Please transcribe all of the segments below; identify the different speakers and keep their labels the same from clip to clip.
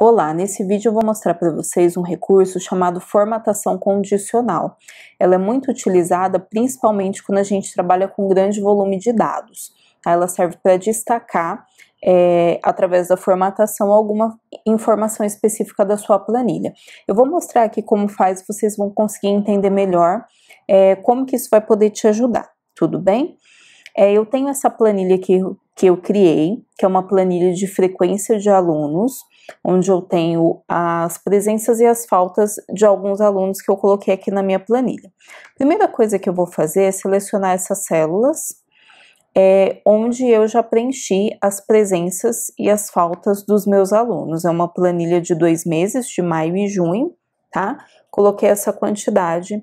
Speaker 1: Olá, nesse vídeo eu vou mostrar para vocês um recurso chamado formatação condicional. Ela é muito utilizada principalmente quando a gente trabalha com grande volume de dados. Ela serve para destacar, é, através da formatação, alguma informação específica da sua planilha. Eu vou mostrar aqui como faz, vocês vão conseguir entender melhor é, como que isso vai poder te ajudar, tudo bem? É, eu tenho essa planilha aqui que eu criei, que é uma planilha de frequência de alunos, onde eu tenho as presenças e as faltas de alguns alunos que eu coloquei aqui na minha planilha. Primeira coisa que eu vou fazer é selecionar essas células, é, onde eu já preenchi as presenças e as faltas dos meus alunos. É uma planilha de dois meses, de maio e junho, tá? Coloquei essa quantidade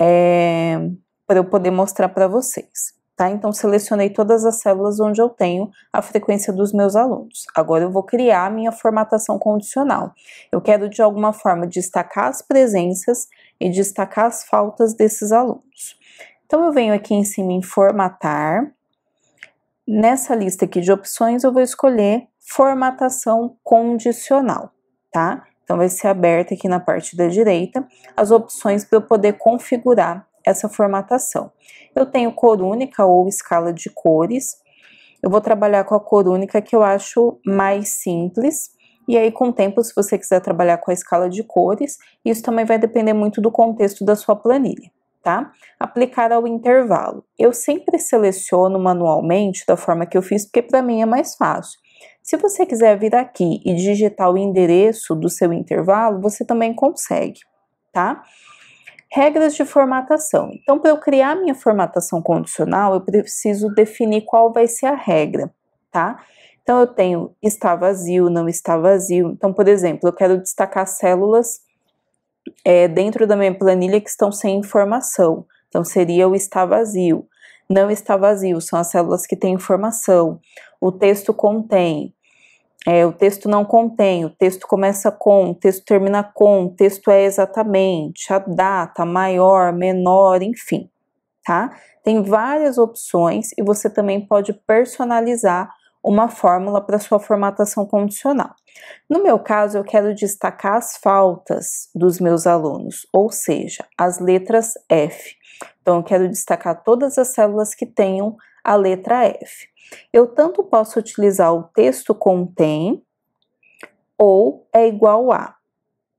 Speaker 1: é, para eu poder mostrar para vocês tá? Então selecionei todas as células onde eu tenho a frequência dos meus alunos. Agora eu vou criar a minha formatação condicional. Eu quero de alguma forma destacar as presenças e destacar as faltas desses alunos. Então eu venho aqui em cima em formatar. Nessa lista aqui de opções eu vou escolher formatação condicional, tá? Então vai ser aberta aqui na parte da direita as opções para eu poder configurar essa formatação. Eu tenho cor única ou escala de cores. Eu vou trabalhar com a cor única que eu acho mais simples. E aí, com o tempo, se você quiser trabalhar com a escala de cores, isso também vai depender muito do contexto da sua planilha, tá? Aplicar ao intervalo. Eu sempre seleciono manualmente da forma que eu fiz, porque para mim é mais fácil. Se você quiser vir aqui e digitar o endereço do seu intervalo, você também consegue, tá? Regras de formatação. Então, para eu criar minha formatação condicional, eu preciso definir qual vai ser a regra, tá? Então, eu tenho está vazio, não está vazio. Então, por exemplo, eu quero destacar células é, dentro da minha planilha que estão sem informação. Então, seria o está vazio. Não está vazio, são as células que têm informação. O texto contém, é, o texto não contém, o texto começa com, o texto termina com, o texto é exatamente, a data, maior, menor, enfim, tá? Tem várias opções e você também pode personalizar uma fórmula para sua formatação condicional. No meu caso, eu quero destacar as faltas dos meus alunos, ou seja, as letras F. Então, eu quero destacar todas as células que tenham a letra F. Eu tanto posso utilizar o texto contém ou é igual a,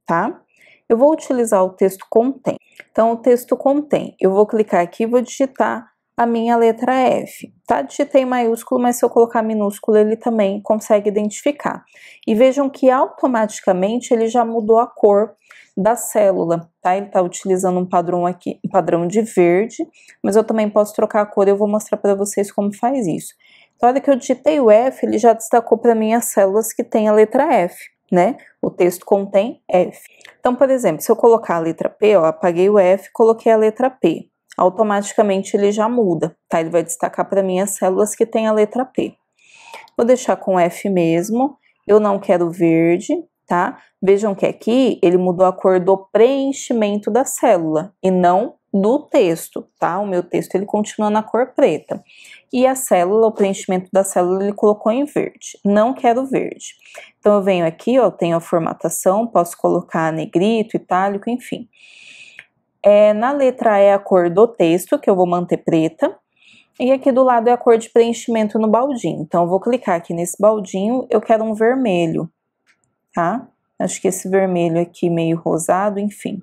Speaker 1: tá? Eu vou utilizar o texto contém. Então, o texto contém. Eu vou clicar aqui e vou digitar a minha letra F. Tá? Digitei maiúsculo, mas se eu colocar minúsculo, ele também consegue identificar. E vejam que automaticamente ele já mudou a cor da célula, tá? Ele está utilizando um padrão aqui, um padrão de verde, mas eu também posso trocar a cor, eu vou mostrar para vocês como faz isso. Então, a hora que eu digitei o F, ele já destacou para mim as células que têm a letra F, né? O texto contém F. Então, por exemplo, se eu colocar a letra P, ó, apaguei o F, coloquei a letra P. Automaticamente ele já muda, tá? Ele vai destacar para mim as células que têm a letra P. Vou deixar com F mesmo. Eu não quero verde, tá? Vejam que aqui ele mudou a cor do preenchimento da célula e não do texto, tá? O meu texto ele continua na cor preta. E a célula, o preenchimento da célula, ele colocou em verde. Não quero verde. Então eu venho aqui, ó, tenho a formatação, posso colocar negrito, itálico, enfim. É, na letra é a cor do texto, que eu vou manter preta. E aqui do lado é a cor de preenchimento no baldinho. Então eu vou clicar aqui nesse baldinho, eu quero um vermelho tá? Acho que esse vermelho aqui meio rosado, enfim.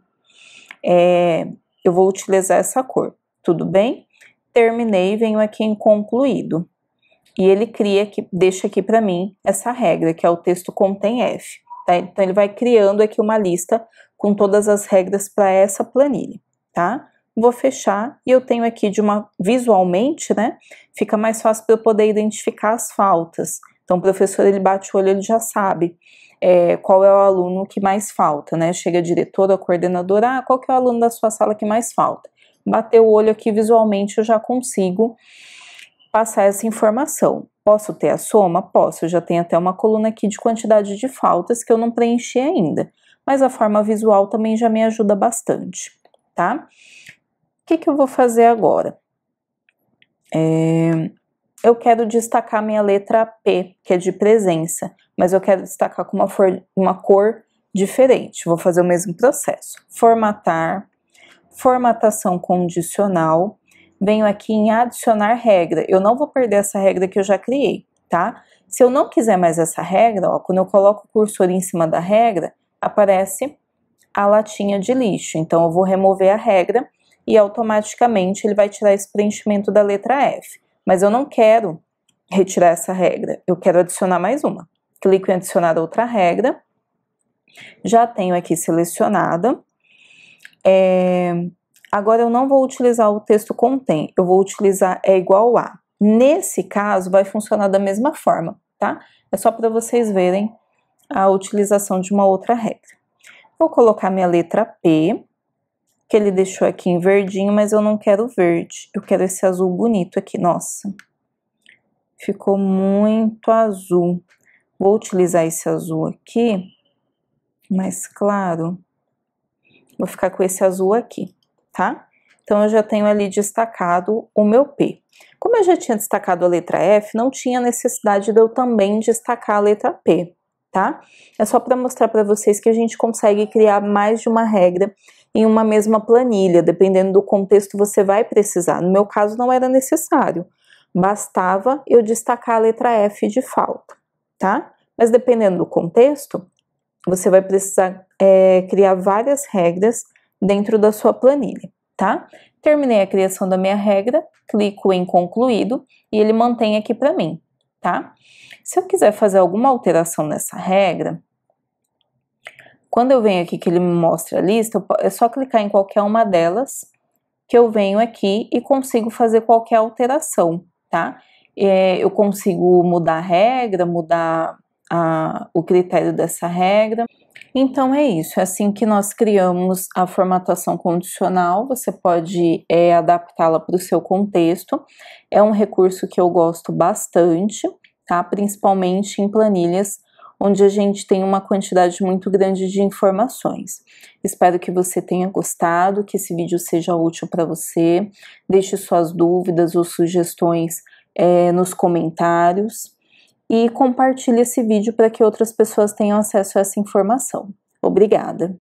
Speaker 1: É, eu vou utilizar essa cor, tudo bem? Terminei, venho aqui em concluído. E ele cria aqui, deixa aqui para mim essa regra, que é o texto contém F. Tá? Então, ele vai criando aqui uma lista com todas as regras para essa planilha, tá? Vou fechar e eu tenho aqui de uma, visualmente, né, fica mais fácil para eu poder identificar as faltas. Então, o professor, ele bate o olho, ele já sabe é, qual é o aluno que mais falta, né? Chega a diretora, a coordenadora, ah, qual que é o aluno da sua sala que mais falta? Bater o olho aqui visualmente, eu já consigo passar essa informação. Posso ter a soma? Posso, eu já tenho até uma coluna aqui de quantidade de faltas que eu não preenchi ainda, mas a forma visual também já me ajuda bastante, tá? O que, que eu vou fazer agora? É, eu quero destacar minha letra P, que é de presença, mas eu quero destacar com uma, for, uma cor diferente. Vou fazer o mesmo processo. Formatar, formatação condicional. Venho aqui em adicionar regra. Eu não vou perder essa regra que eu já criei, tá? Se eu não quiser mais essa regra, ó, quando eu coloco o cursor em cima da regra, aparece a latinha de lixo. Então, eu vou remover a regra e automaticamente ele vai tirar esse preenchimento da letra F. Mas eu não quero retirar essa regra, eu quero adicionar mais uma. Clico em adicionar outra regra. Já tenho aqui selecionada. É, agora eu não vou utilizar o texto contém, eu vou utilizar é igual a. Nesse caso, vai funcionar da mesma forma, tá? É só para vocês verem a utilização de uma outra regra. Vou colocar minha letra P, que ele deixou aqui em verdinho, mas eu não quero verde. Eu quero esse azul bonito aqui, nossa. Ficou muito azul. Vou utilizar esse azul aqui, mais claro. Vou ficar com esse azul aqui, tá? Então, eu já tenho ali destacado o meu P. Como eu já tinha destacado a letra F, não tinha necessidade de eu também destacar a letra P, tá? É só para mostrar para vocês que a gente consegue criar mais de uma regra em uma mesma planilha, dependendo do contexto você vai precisar. No meu caso não era necessário. Bastava eu destacar a letra F de falta, tá? Mas dependendo do contexto, você vai precisar é, criar várias regras dentro da sua planilha, tá? Terminei a criação da minha regra, clico em concluído e ele mantém aqui para mim, tá? Se eu quiser fazer alguma alteração nessa regra, quando eu venho aqui que ele me mostra a lista, é só clicar em qualquer uma delas que eu venho aqui e consigo fazer qualquer alteração, tá? É, eu consigo mudar a regra, mudar a, o critério dessa regra. Então é isso, é assim que nós criamos a formatação condicional. Você pode é, adaptá-la para o seu contexto. É um recurso que eu gosto bastante, tá? Principalmente em planilhas onde a gente tem uma quantidade muito grande de informações. Espero que você tenha gostado, que esse vídeo seja útil para você. Deixe suas dúvidas ou sugestões é, nos comentários e compartilhe esse vídeo para que outras pessoas tenham acesso a essa informação. Obrigada!